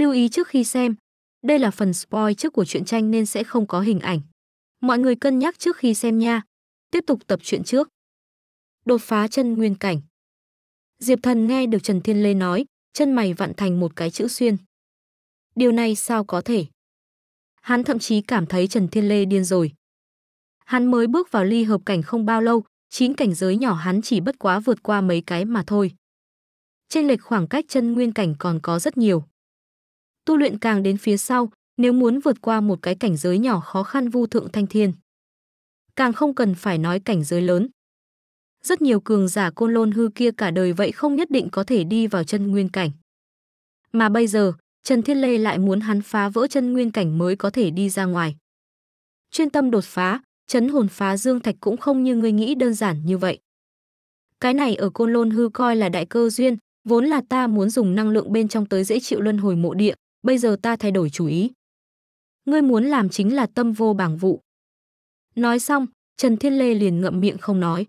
Lưu ý trước khi xem, đây là phần spoil trước của truyện tranh nên sẽ không có hình ảnh. Mọi người cân nhắc trước khi xem nha. Tiếp tục tập truyện trước. Đột phá chân nguyên cảnh. Diệp Thần nghe được Trần Thiên Lê nói, chân mày vặn thành một cái chữ xuyên. Điều này sao có thể? Hắn thậm chí cảm thấy Trần Thiên Lê điên rồi. Hắn mới bước vào ly hợp cảnh không bao lâu, chín cảnh giới nhỏ hắn chỉ bất quá vượt qua mấy cái mà thôi. Trên lệch khoảng cách chân nguyên cảnh còn có rất nhiều tu luyện càng đến phía sau, nếu muốn vượt qua một cái cảnh giới nhỏ khó khăn vu thượng thanh thiên. Càng không cần phải nói cảnh giới lớn. Rất nhiều cường giả côn lôn hư kia cả đời vậy không nhất định có thể đi vào chân nguyên cảnh. Mà bây giờ, Trần Thiên Lê lại muốn hắn phá vỡ chân nguyên cảnh mới có thể đi ra ngoài. Chuyên tâm đột phá, chấn hồn phá dương thạch cũng không như người nghĩ đơn giản như vậy. Cái này ở côn lôn hư coi là đại cơ duyên, vốn là ta muốn dùng năng lượng bên trong tới dễ chịu luân hồi mộ địa, bây giờ ta thay đổi chủ ý. Ngươi muốn làm chính là tâm vô bảng vụ. Nói xong, Trần Thiên Lê liền ngậm miệng không nói.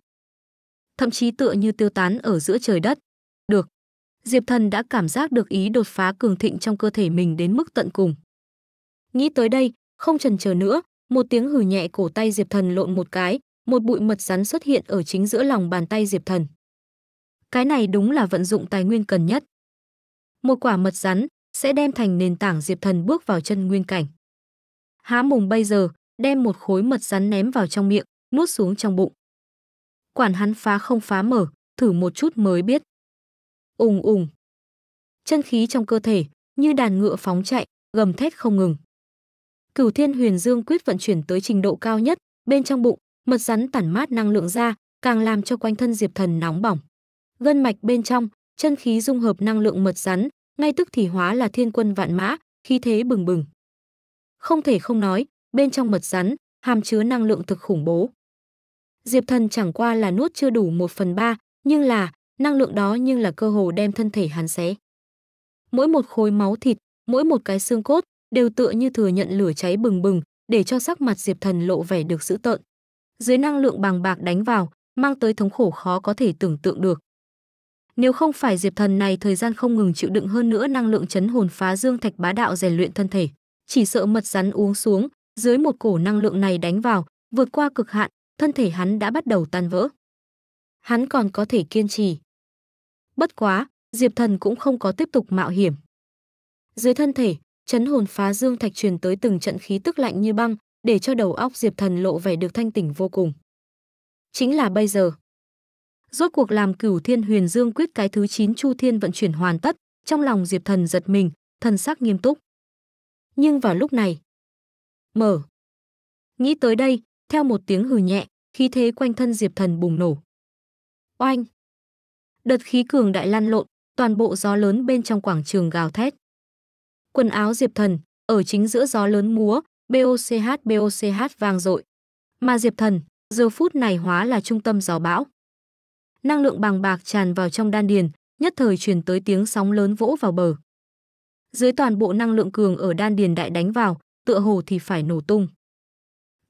Thậm chí tựa như tiêu tán ở giữa trời đất. Được. Diệp Thần đã cảm giác được ý đột phá cường thịnh trong cơ thể mình đến mức tận cùng. Nghĩ tới đây, không trần chờ nữa, một tiếng hử nhẹ cổ tay Diệp Thần lộn một cái, một bụi mật rắn xuất hiện ở chính giữa lòng bàn tay Diệp Thần. Cái này đúng là vận dụng tài nguyên cần nhất. Một quả mật rắn, sẽ đem thành nền tảng Diệp Thần bước vào chân nguyên cảnh. Há mùng bây giờ, đem một khối mật rắn ném vào trong miệng, nuốt xuống trong bụng. Quản hắn phá không phá mở, thử một chút mới biết. Ùng ùng. Chân khí trong cơ thể như đàn ngựa phóng chạy, gầm thét không ngừng. Cửu Thiên Huyền Dương quyết vận chuyển tới trình độ cao nhất, bên trong bụng, mật rắn tản mát năng lượng ra, càng làm cho quanh thân Diệp Thần nóng bỏng. Gân mạch bên trong, chân khí dung hợp năng lượng mật rắn, ngay tức thì hóa là thiên quân vạn mã, khí thế bừng bừng. Không thể không nói, bên trong mật rắn, hàm chứa năng lượng thực khủng bố. Diệp Thần chẳng qua là nuốt chưa đủ một phần ba, nhưng là, năng lượng đó nhưng là cơ hồ đem thân thể hắn xé. Mỗi một khối máu thịt, mỗi một cái xương cốt, đều tựa như thừa nhận lửa cháy bừng bừng, để cho sắc mặt Diệp Thần lộ vẻ được dữ tợn. Dưới năng lượng bàng bạc đánh vào, mang tới thống khổ khó có thể tưởng tượng được. Nếu không phải Diệp Thần này thời gian không ngừng chịu đựng hơn nữa năng lượng chấn hồn phá dương thạch bá đạo rèn luyện thân thể, chỉ sợ mật rắn uống xuống, dưới một cổ năng lượng này đánh vào, vượt qua cực hạn, thân thể hắn đã bắt đầu tan vỡ. Hắn còn có thể kiên trì. Bất quá, Diệp Thần cũng không có tiếp tục mạo hiểm. Dưới thân thể, chấn hồn phá dương thạch truyền tới từng trận khí tức lạnh như băng, để cho đầu óc Diệp Thần lộ vẻ được thanh tỉnh vô cùng. Chính là bây giờ. Rốt cuộc làm cửu thiên huyền dương quyết cái thứ 9 chu thiên vận chuyển hoàn tất, trong lòng Diệp Thần giật mình, thần sắc nghiêm túc. Nhưng vào lúc này, mở. Nghĩ tới đây, theo một tiếng hừ nhẹ, khí thế quanh thân Diệp Thần bùng nổ. Oanh! Đợt khí cường đại lan lộn, toàn bộ gió lớn bên trong quảng trường gào thét. Quần áo Diệp Thần, ở chính giữa gió lớn múa, BOCH BOCH vang dội. Mà Diệp Thần, giờ phút này hóa là trung tâm gió bão năng lượng bàng bạc tràn vào trong đan điền, nhất thời truyền tới tiếng sóng lớn vỗ vào bờ. Dưới toàn bộ năng lượng cường ở đan điền đại đánh vào, tựa hồ thì phải nổ tung.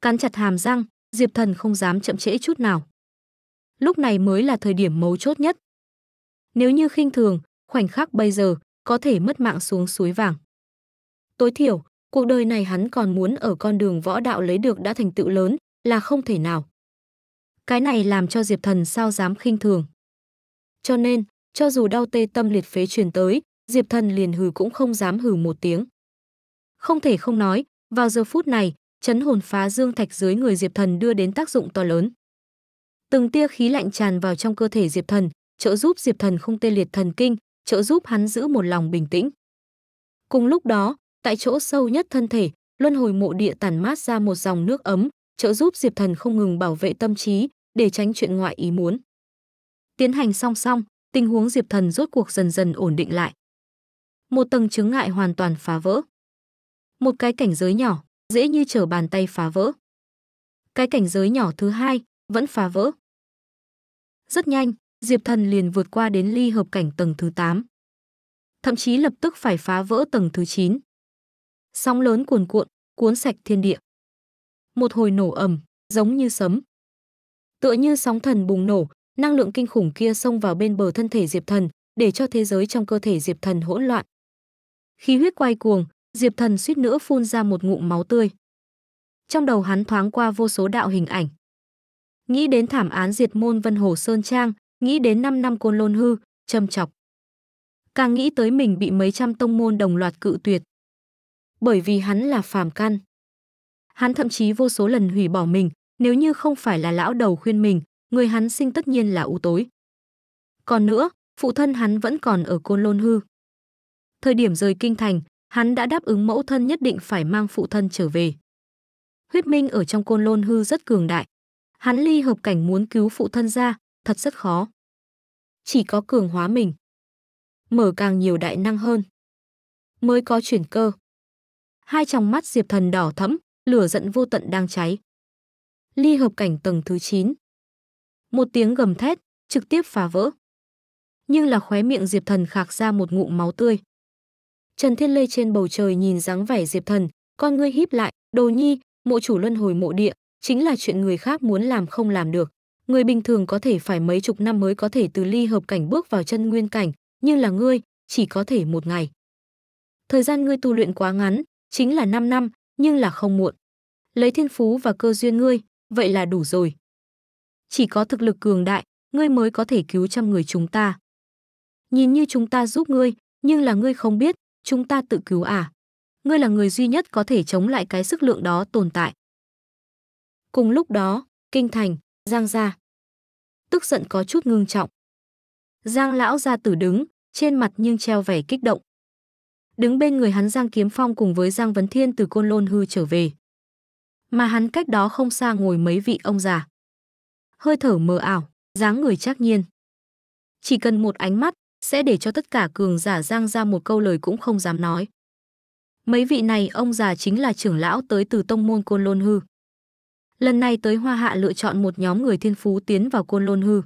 Cắn chặt hàm răng, Diệp Thần không dám chậm trễ chút nào. Lúc này mới là thời điểm mấu chốt nhất. Nếu như khinh thường, khoảnh khắc bây giờ có thể mất mạng xuống suối vàng. Tối thiểu, cuộc đời này hắn còn muốn ở con đường võ đạo lấy được đã thành tựu lớn là không thể nào. Cái này làm cho Diệp Thần sao dám khinh thường. Cho nên, cho dù đau tê tâm liệt phế truyền tới, Diệp Thần liền hừ cũng không dám hừ một tiếng. Không thể không nói, vào giờ phút này, chấn hồn phá dương thạch dưới người Diệp Thần đưa đến tác dụng to lớn. Từng tia khí lạnh tràn vào trong cơ thể Diệp Thần, trợ giúp Diệp Thần không tê liệt thần kinh, trợ giúp hắn giữ một lòng bình tĩnh. Cùng lúc đó, tại chỗ sâu nhất thân thể, luân hồi mộ địa tản mát ra một dòng nước ấm, trợ giúp Diệp Thần không ngừng bảo vệ tâm trí, để tránh chuyện ngoại ý muốn. Tiến hành song song, tình huống Diệp Thần rốt cuộc dần dần ổn định lại. Một tầng chứng ngại hoàn toàn phá vỡ. Một cái cảnh giới nhỏ, dễ như trở bàn tay phá vỡ. Cái cảnh giới nhỏ thứ hai vẫn phá vỡ. Rất nhanh, Diệp Thần liền vượt qua đến ly hợp cảnh tầng thứ 8. Thậm chí lập tức phải phá vỡ tầng thứ 9. Sóng lớn cuồn cuộn, cuốn sạch thiên địa. Một hồi nổ ầm, giống như sấm tựa như sóng thần bùng nổ năng lượng kinh khủng kia xông vào bên bờ thân thể diệp thần để cho thế giới trong cơ thể diệp thần hỗn loạn khí huyết quay cuồng diệp thần suýt nữa phun ra một ngụm máu tươi trong đầu hắn thoáng qua vô số đạo hình ảnh nghĩ đến thảm án diệt môn vân hồ sơn trang nghĩ đến 5 năm côn lôn hư châm chọc càng nghĩ tới mình bị mấy trăm tông môn đồng loạt cự tuyệt bởi vì hắn là phàm căn hắn thậm chí vô số lần hủy bỏ mình nếu như không phải là lão đầu khuyên mình, người hắn sinh tất nhiên là u tối. Còn nữa, phụ thân hắn vẫn còn ở Côn Lôn Hư. Thời điểm rời kinh thành, hắn đã đáp ứng mẫu thân nhất định phải mang phụ thân trở về. Huyết Minh ở trong Côn Lôn Hư rất cường đại. Hắn ly hợp cảnh muốn cứu phụ thân ra, thật rất khó. Chỉ có cường hóa mình. Mở càng nhiều đại năng hơn. Mới có chuyển cơ. Hai tròng mắt Diệp Thần đỏ thẫm, lửa giận vô tận đang cháy ly hợp cảnh tầng thứ 9. Một tiếng gầm thét, trực tiếp phá vỡ. Nhưng là khóe miệng Diệp Thần khạc ra một ngụm máu tươi. Trần Thiên Lê trên bầu trời nhìn dáng vẻ Diệp Thần, con ngươi híp lại, đồ nhi, mộ chủ luân hồi mộ địa, chính là chuyện người khác muốn làm không làm được. Người bình thường có thể phải mấy chục năm mới có thể từ ly hợp cảnh bước vào chân nguyên cảnh, nhưng là ngươi, chỉ có thể một ngày. Thời gian ngươi tu luyện quá ngắn, chính là 5 năm, nhưng là không muộn. Lấy thiên phú và cơ duyên ngươi, vậy là đủ rồi. Chỉ có thực lực cường đại, ngươi mới có thể cứu trăm người chúng ta. Nhìn như chúng ta giúp ngươi, nhưng là ngươi không biết, chúng ta tự cứu à. Ngươi là người duy nhất có thể chống lại cái sức lượng đó tồn tại. Cùng lúc đó, kinh thành, Giang gia. Tức giận có chút ngưng trọng. Giang lão gia tử đứng, trên mặt nhưng treo vẻ kích động. Đứng bên người hắn Giang Kiếm Phong cùng với Giang Vấn Thiên từ Côn Lôn hư trở về mà hắn cách đó không xa ngồi mấy vị ông già. Hơi thở mờ ảo, dáng người chắc nhiên. Chỉ cần một ánh mắt sẽ để cho tất cả cường giả giang ra một câu lời cũng không dám nói. Mấy vị này ông già chính là trưởng lão tới từ tông môn Côn Lôn Hư. Lần này tới Hoa Hạ lựa chọn một nhóm người thiên phú tiến vào Côn Lôn Hư.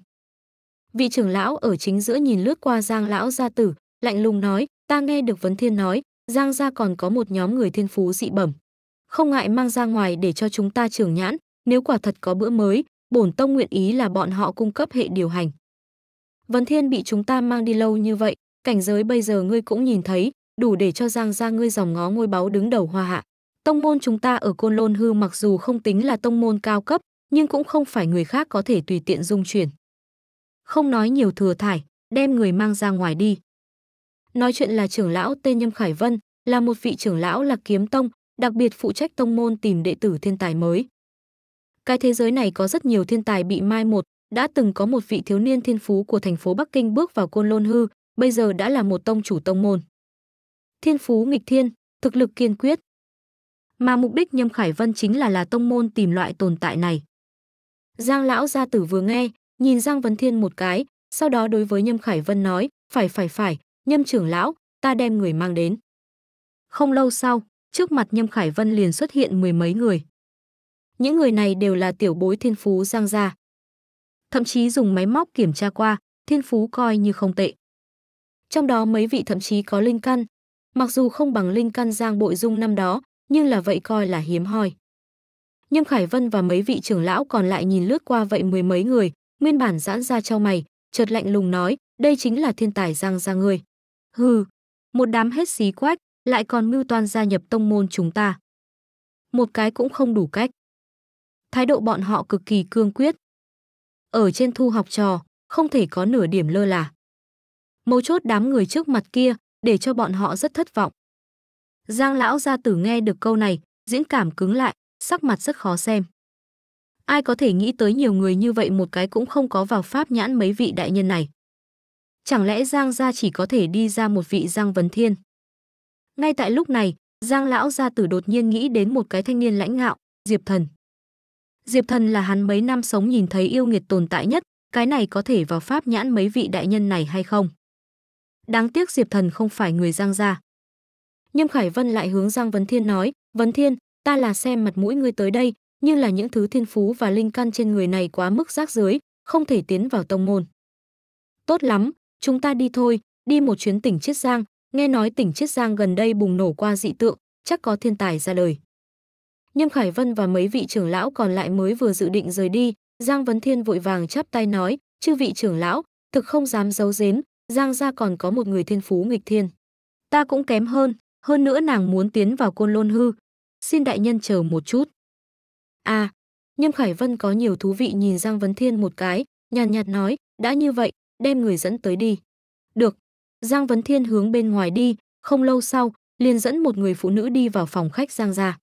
Vị trưởng lão ở chính giữa nhìn lướt qua Giang lão gia tử, lạnh lùng nói, ta nghe được Vấn Thiên nói, Giang gia còn có một nhóm người thiên phú dị bẩm không ngại mang ra ngoài để cho chúng ta trưởng nhãn, nếu quả thật có bữa mới, bổn tông nguyện ý là bọn họ cung cấp hệ điều hành. Vấn Thiên bị chúng ta mang đi lâu như vậy, cảnh giới bây giờ ngươi cũng nhìn thấy, đủ để cho Giang gia ngươi dòng ngó ngôi báu đứng đầu hoa hạ. Tông môn chúng ta ở Côn Lôn Hư mặc dù không tính là tông môn cao cấp, nhưng cũng không phải người khác có thể tùy tiện dung chuyển. Không nói nhiều thừa thải, đem người mang ra ngoài đi. Nói chuyện là trưởng lão tên Nhâm Khải Vân, là một vị trưởng lão là Kiếm Tông, đặc biệt phụ trách tông môn tìm đệ tử thiên tài mới. Cái thế giới này có rất nhiều thiên tài bị mai một, đã từng có một vị thiếu niên thiên phú của thành phố Bắc Kinh bước vào côn lôn hư, bây giờ đã là một tông chủ tông môn. Thiên phú nghịch thiên, thực lực kiên quyết. Mà mục đích Nhâm Khải Vân chính là là tông môn tìm loại tồn tại này. Giang lão gia tử vừa nghe, nhìn Giang Vấn Thiên một cái, sau đó đối với Nhâm Khải Vân nói, phải phải phải, Nhâm trưởng lão, ta đem người mang đến. Không lâu sau, trước mặt Nhâm Khải Vân liền xuất hiện mười mấy người. Những người này đều là tiểu bối thiên phú giang gia. Thậm chí dùng máy móc kiểm tra qua, thiên phú coi như không tệ. Trong đó mấy vị thậm chí có linh căn, mặc dù không bằng linh căn giang bội dung năm đó, nhưng là vậy coi là hiếm hoi. Nhâm Khải Vân và mấy vị trưởng lão còn lại nhìn lướt qua vậy mười mấy người, nguyên bản giãn ra cho mày, chợt lạnh lùng nói, đây chính là thiên tài giang gia người. Hừ, một đám hết xí quách, lại còn mưu toan gia nhập tông môn chúng ta. Một cái cũng không đủ cách. Thái độ bọn họ cực kỳ cương quyết. Ở trên thu học trò, không thể có nửa điểm lơ là. Mấu chốt đám người trước mặt kia, để cho bọn họ rất thất vọng. Giang lão gia tử nghe được câu này, diễn cảm cứng lại, sắc mặt rất khó xem. Ai có thể nghĩ tới nhiều người như vậy một cái cũng không có vào pháp nhãn mấy vị đại nhân này. Chẳng lẽ Giang gia chỉ có thể đi ra một vị Giang Vấn Thiên? Ngay tại lúc này, Giang lão gia tử đột nhiên nghĩ đến một cái thanh niên lãnh ngạo, Diệp Thần. Diệp Thần là hắn mấy năm sống nhìn thấy yêu nghiệt tồn tại nhất, cái này có thể vào pháp nhãn mấy vị đại nhân này hay không? Đáng tiếc Diệp Thần không phải người Giang gia. Nhâm Khải Vân lại hướng Giang Vấn Thiên nói, Vấn Thiên, ta là xem mặt mũi ngươi tới đây, nhưng là những thứ thiên phú và linh căn trên người này quá mức rác dưới, không thể tiến vào tông môn. Tốt lắm, chúng ta đi thôi, đi một chuyến tỉnh Chiết Giang, nghe nói tỉnh Chiết Giang gần đây bùng nổ qua dị tượng, chắc có thiên tài ra đời. Nhâm Khải Vân và mấy vị trưởng lão còn lại mới vừa dự định rời đi, Giang Vấn Thiên vội vàng chắp tay nói, chư vị trưởng lão, thực không dám giấu giếm, Giang gia còn có một người thiên phú nghịch thiên. Ta cũng kém hơn, hơn nữa nàng muốn tiến vào côn lôn hư. Xin đại nhân chờ một chút. À, Nhâm Khải Vân có nhiều thú vị nhìn Giang Vấn Thiên một cái, nhàn nhạt, nhạt nói, đã như vậy, đem người dẫn tới đi. Được, Giang Vấn Thiên hướng bên ngoài đi, không lâu sau, liền dẫn một người phụ nữ đi vào phòng khách Giang gia.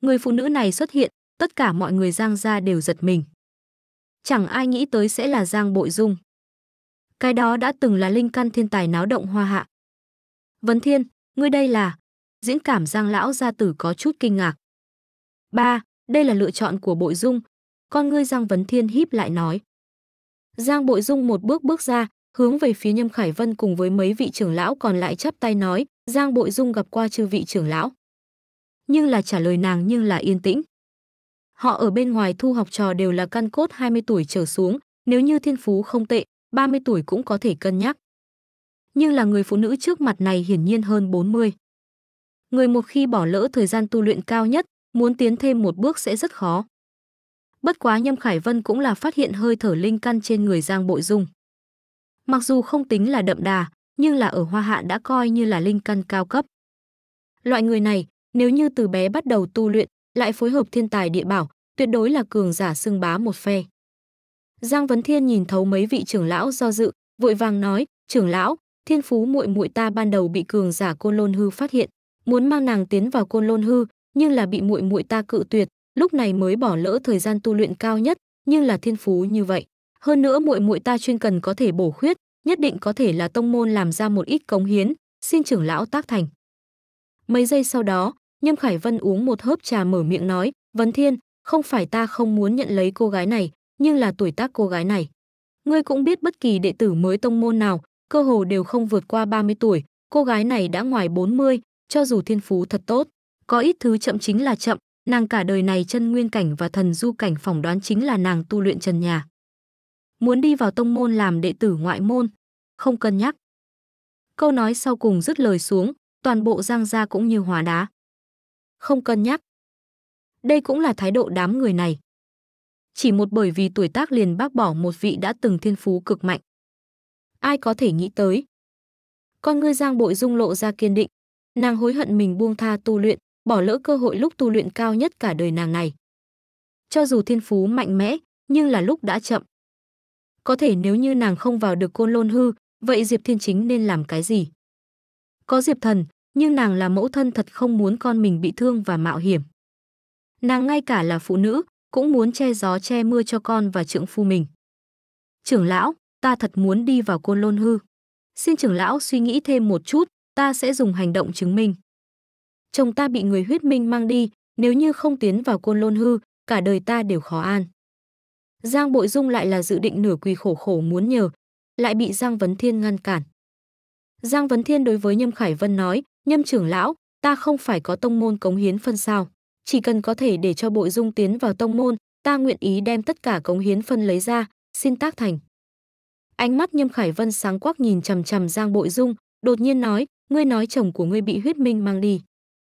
Người phụ nữ này xuất hiện, tất cả mọi người Giang gia đều giật mình. Chẳng ai nghĩ tới sẽ là Giang Bội Dung. Cái đó đã từng là linh căn thiên tài náo động hoa hạ. Vấn Thiên, ngươi đây là... Diễn cảm Giang lão gia tử có chút kinh ngạc. Ba, đây là lựa chọn của Bội Dung. Con ngươi Giang Vấn Thiên híp lại nói. Giang Bội Dung một bước bước ra, hướng về phía Nhâm Khải Vân cùng với mấy vị trưởng lão còn lại chắp tay nói, Giang Bội Dung gặp qua chư vị trưởng lão. Nhưng là trả lời nàng nhưng là yên tĩnh. Họ ở bên ngoài thu học trò đều là căn cốt 20 tuổi trở xuống, nếu như thiên phú không tệ, 30 tuổi cũng có thể cân nhắc. Nhưng là người phụ nữ trước mặt này hiển nhiên hơn 40. Người một khi bỏ lỡ thời gian tu luyện cao nhất, muốn tiến thêm một bước sẽ rất khó. Bất quá Nhâm Khải Vân cũng là phát hiện hơi thở linh căn trên người Giang Bội Dung. Mặc dù không tính là đậm đà, nhưng là ở Hoa Hạ đã coi như là linh căn cao cấp. Loại người này, nếu như từ bé bắt đầu tu luyện, lại phối hợp thiên tài địa bảo, tuyệt đối là cường giả xưng bá một phe. Giang Vấn Thiên nhìn thấu mấy vị trưởng lão do dự, vội vàng nói, trưởng lão, thiên phú muội muội ta ban đầu bị cường giả côn lôn hư phát hiện, muốn mang nàng tiến vào côn lôn hư, nhưng là bị muội muội ta cự tuyệt, lúc này mới bỏ lỡ thời gian tu luyện cao nhất, nhưng là thiên phú như vậy hơn nữa muội muội ta chuyên cần có thể bổ khuyết nhất định có thể là tông môn làm ra một ít cống hiến xin trưởng lão tác thành mấy giây sau đó nhâm khải vân uống một hớp trà mở miệng nói vấn thiên không phải ta không muốn nhận lấy cô gái này nhưng là tuổi tác cô gái này ngươi cũng biết bất kỳ đệ tử mới tông môn nào cơ hồ đều không vượt qua 30 tuổi cô gái này đã ngoài 40, cho dù thiên phú thật tốt có ít thứ chậm chính là chậm nàng cả đời này chân nguyên cảnh và thần du cảnh phỏng đoán chính là nàng tu luyện trần nhà muốn đi vào tông môn làm đệ tử ngoại môn, không cân nhắc. Câu nói sau cùng dứt lời xuống, toàn bộ Giang Gia cũng như hóa đá. Không cân nhắc. Đây cũng là thái độ đám người này. Chỉ một bởi vì tuổi tác liền bác bỏ một vị đã từng thiên phú cực mạnh. Ai có thể nghĩ tới. Con ngươi Giang Bội Dung lộ ra kiên định. Nàng hối hận mình buông tha tu luyện, bỏ lỡ cơ hội lúc tu luyện cao nhất cả đời nàng này. Cho dù thiên phú mạnh mẽ, nhưng là lúc đã chậm. Có thể nếu như nàng không vào được côn lôn hư, vậy Diệp Thiên Chính nên làm cái gì? Có Diệp Thần, nhưng nàng là mẫu thân thật không muốn con mình bị thương và mạo hiểm. Nàng ngay cả là phụ nữ, cũng muốn che gió che mưa cho con và trưởng phu mình. Trưởng lão, ta thật muốn đi vào côn lôn hư. Xin trưởng lão suy nghĩ thêm một chút, ta sẽ dùng hành động chứng minh. Chồng ta bị người huyết minh mang đi, nếu như không tiến vào côn lôn hư, cả đời ta đều khó an. Giang Bội Dung lại là dự định nửa quỳ khổ khổ muốn nhờ, lại bị Giang Vấn Thiên ngăn cản. Giang Vấn Thiên đối với Nhâm Khải Vân nói, Nhâm trưởng lão, ta không phải có tông môn cống hiến phân sao. Chỉ cần có thể để cho Bội Dung tiến vào tông môn, ta nguyện ý đem tất cả cống hiến phân lấy ra, xin tác thành. Ánh mắt Nhâm Khải Vân sáng quắc nhìn chằm chằm Giang Bội Dung, đột nhiên nói, ngươi nói chồng của ngươi bị huyết minh mang đi.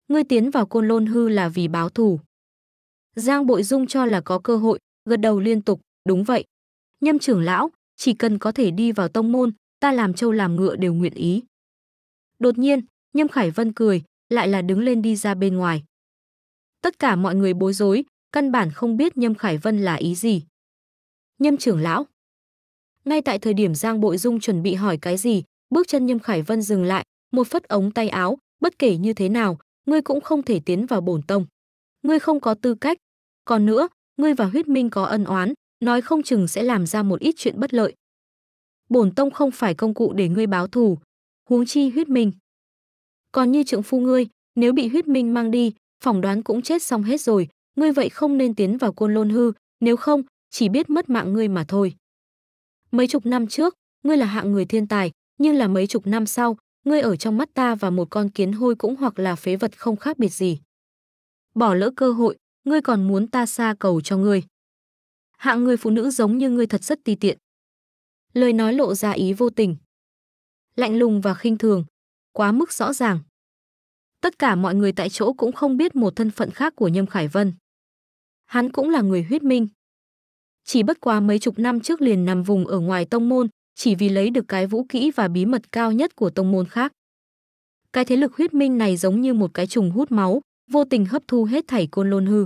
Ngươi tiến vào côn lôn hư là vì báo thù. Giang Bội Dung cho là có cơ hội, gật đầu liên tục. Đúng vậy. Nhâm trưởng lão, chỉ cần có thể đi vào tông môn, ta làm trâu làm ngựa đều nguyện ý. Đột nhiên, Nhâm Khải Vân cười, lại là đứng lên đi ra bên ngoài. Tất cả mọi người bối rối, căn bản không biết Nhâm Khải Vân là ý gì. Nhâm trưởng lão. Ngay tại thời điểm Giang Bội Dung chuẩn bị hỏi cái gì, bước chân Nhâm Khải Vân dừng lại, một phất ống tay áo, bất kể như thế nào, ngươi cũng không thể tiến vào bổn tông. Ngươi không có tư cách. Còn nữa, ngươi và huyết minh có ân oán, nói không chừng sẽ làm ra một ít chuyện bất lợi. Bổn tông không phải công cụ để ngươi báo thù, huống chi huyết minh. Còn như trưởng phu ngươi, nếu bị huyết minh mang đi, phỏng đoán cũng chết xong hết rồi, ngươi vậy không nên tiến vào côn lôn hư, nếu không, chỉ biết mất mạng ngươi mà thôi. Mấy chục năm trước, ngươi là hạng người thiên tài, nhưng là mấy chục năm sau, ngươi ở trong mắt ta và một con kiến hôi cũng hoặc là phế vật không khác biệt gì. Bỏ lỡ cơ hội, ngươi còn muốn ta xa cầu cho ngươi hạng người phụ nữ giống như ngươi thật rất ti tiện. Lời nói lộ ra ý vô tình. Lạnh lùng và khinh thường, quá mức rõ ràng. Tất cả mọi người tại chỗ cũng không biết một thân phận khác của Nhâm Khải Vân. Hắn cũng là người huyết minh. Chỉ bất quá mấy chục năm trước liền nằm vùng ở ngoài tông môn, chỉ vì lấy được cái vũ kỹ và bí mật cao nhất của tông môn khác. Cái thế lực huyết minh này giống như một cái trùng hút máu, vô tình hấp thu hết thảy côn lôn hư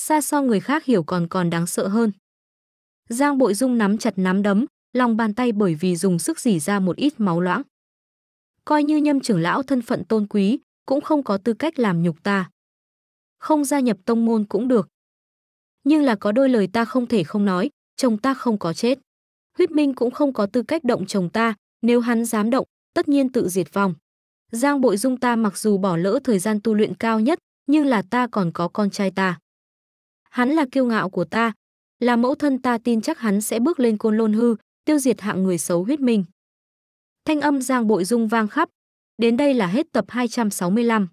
xa so người khác hiểu còn còn đáng sợ hơn. Giang Bội Dung nắm chặt nắm đấm, lòng bàn tay bởi vì dùng sức dỉ ra một ít máu loãng. Coi như nhâm trưởng lão thân phận tôn quý, cũng không có tư cách làm nhục ta. Không gia nhập tông môn cũng được. Nhưng là có đôi lời ta không thể không nói, chồng ta không có chết. Huyết Minh cũng không có tư cách động chồng ta, nếu hắn dám động, tất nhiên tự diệt vong. Giang Bội Dung ta mặc dù bỏ lỡ thời gian tu luyện cao nhất, nhưng là ta còn có con trai ta hắn là kiêu ngạo của ta, là mẫu thân ta tin chắc hắn sẽ bước lên côn lôn hư, tiêu diệt hạng người xấu huyết minh. Thanh âm Giang Bội Dung vang khắp. Đến đây là hết tập 265.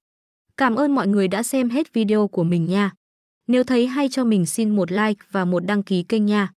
Cảm ơn mọi người đã xem hết video của mình nha. Nếu thấy hay cho mình xin một like và một đăng ký kênh nha.